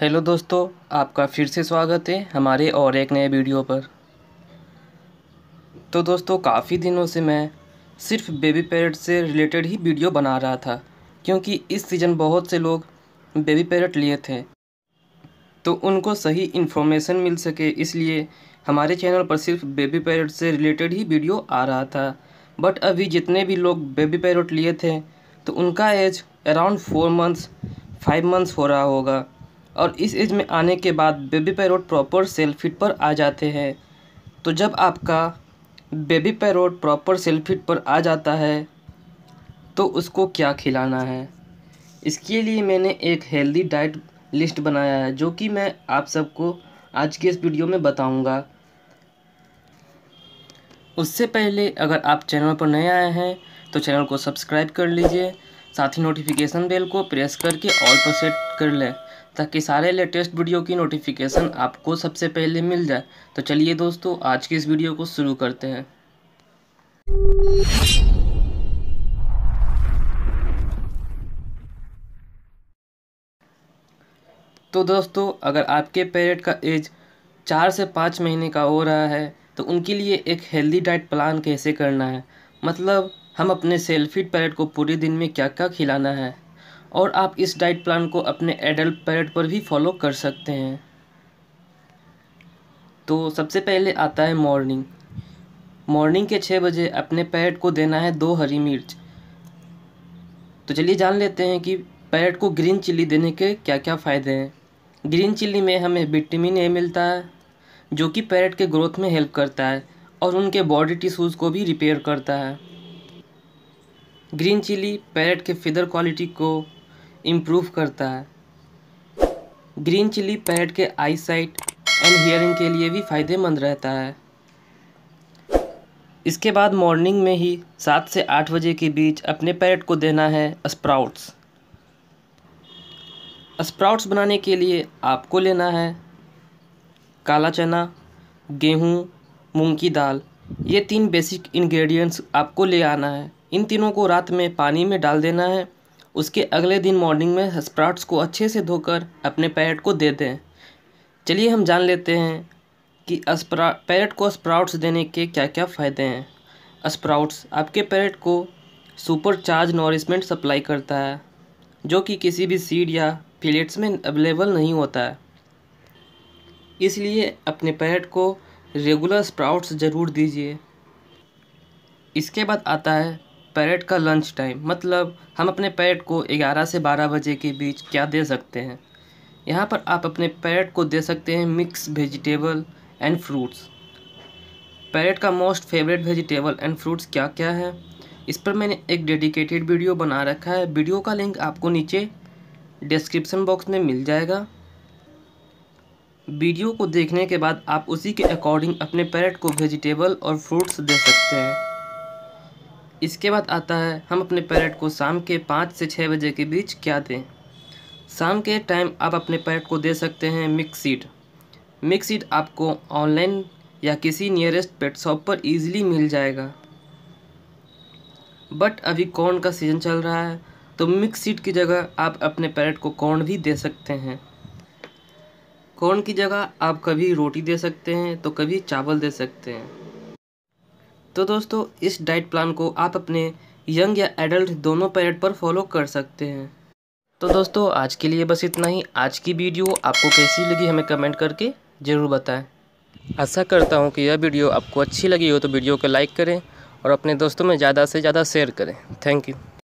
hello दोस्तों आपका फिर से स्वागत है हमारे और एक नए वीडियो पर तो दोस्तों काफ़ी दिनों से मैं सिर्फ बेबी पैरेट से रिलेटेड ही वीडियो बना रहा था क्योंकि इस सीज़न बहुत से लोग बेबी पैरेट लिए थे तो उनको सही इन्फॉर्मेशन मिल सके इसलिए हमारे चैनल पर सिर्फ बेबी पैरेट से रिलेटेड ही वीडियो आ रहा था बट अभी जितने भी लोग बेबी पैरेट लिए थे तो उनका age around four months five months हो रहा होगा और इस एज में आने के बाद baby parrot proper self feed पर आ जाते हैं तो जब आपका baby parrot proper self feed पर आ जाता है तो उसको क्या खिलाना है इसके लिए मैंने एक हेल्दी डाइट लिस्ट बनाया है जो कि मैं आप सबको आज के इस वीडियो में बताऊंगा उससे पहले अगर आप चैनल पर नए आए हैं तो चैनल को सब्सक्राइब कर लीजिए साथ ही नोटिफिकेशन बेल को प्रेस करके ऑल पर सेट कर लें ताकि सारे लेटेस्ट वीडियो की नोटिफिकेशन आपको सबसे पहले मिल जाए तो चलिए दोस्तों आज की इस वीडियो को शुरू करते हैं तो दोस्तों अगर आपके पेरेट का एज चार से पाँच महीने का हो रहा है तो उनके लिए एक हेल्दी डाइट प्लान कैसे करना है मतलब हम अपने सेल्फिड पैरेट को पूरे दिन में क्या क्या खिलाना है और आप इस डाइट प्लान को अपने एडल्ट पैरेट पर भी फॉलो कर सकते हैं तो सबसे पहले आता है मॉर्निंग मॉर्निंग के छः बजे अपने पैरेट को देना है दो हरी मिर्च तो चलिए जान लेते हैं कि पैरेट को ग्रीन चिल्ली देने के क्या क्या फ़ायदे हैं ग्रीन चिल्ली में हमें विटामिन ए मिलता है जो कि पैरेट के ग्रोथ में हेल्प करता है और उनके बॉडी टिश्यूज़ को भी रिपेयर करता है ग्रीन चिली पैरेट के फिदर क्वालिटी को इम्प्रूव करता है ग्रीन चिली पैरट के आई साइट एंड हियरिंग के लिए भी फ़ायदेमंद रहता है इसके बाद मॉर्निंग में ही सात से आठ बजे के बीच अपने पैरेट को देना है स्प्राउट्स स्प्राउट्स बनाने के लिए आपको लेना है काला चना गेहूँ मूंग की दाल ये तीन बेसिक इंग्रेडिएंट्स आपको ले आना है इन तीनों को रात में पानी में डाल देना है उसके अगले दिन मॉर्निंग में स्प्राउट्स को अच्छे से धोकर अपने पैरेट को दे दें चलिए हम जान लेते हैं कि अस्प्रा पैरेट को स्प्राउट्स देने के क्या क्या फ़ायदे हैं स्प्राउट्स आपके पैरेट को सुपर चार्ज नॉरिशमेंट सप्लाई करता है जो कि किसी भी सीड या फिलेट्स में अवेलेबल नहीं होता है इसलिए अपने पैरेट को रेगुलर स्प्राउट्स ज़रूर दीजिए इसके बाद आता है पैरेट का लंच टाइम मतलब हम अपने पैरेट को ग्यारह से बारह बजे के बीच क्या दे सकते हैं यहाँ पर आप अपने पैरेट को दे सकते हैं mix vegetable and fruits parrot का most favourite vegetable and fruits क्या क्या है इस पर मैंने एक डेडिकेटेड वीडियो बना रखा है वीडियो का लिंक आपको नीचे डिस्क्रिप्सन बॉक्स में मिल जाएगा वीडियो को देखने के बाद आप उसी के अकॉर्डिंग अपने पैरेट को वेजिटेबल और फ्रूट्स दे सकते हैं इसके बाद आता है हम अपने पैरेट को शाम के पाँच से छः बजे के बीच क्या दें शाम के टाइम आप अपने पैरेट को दे सकते हैं मिक्स सीड मिक्स सीड आपको ऑनलाइन या किसी नियरेस्ट पेट शॉप पर इजीली मिल जाएगा बट अभी कॉर्न का सीज़न चल रहा है तो मिक्स सीड की जगह आप अपने पैरेट को कॉर्न भी दे सकते हैं कॉर्न की जगह आप कभी रोटी दे सकते हैं तो कभी चावल दे सकते हैं तो दोस्तों इस डाइट प्लान को आप अपने यंग या एडल्ट दोनों पैरेट पर फॉलो कर सकते हैं तो दोस्तों आज के लिए बस इतना ही आज की वीडियो आपको कैसी लगी हमें कमेंट करके ज़रूर बताएं आशा करता हूँ कि यह वीडियो आपको अच्छी लगी हो तो वीडियो को लाइक करें और अपने दोस्तों में ज़्यादा से ज़्यादा शेयर करें थैंक यू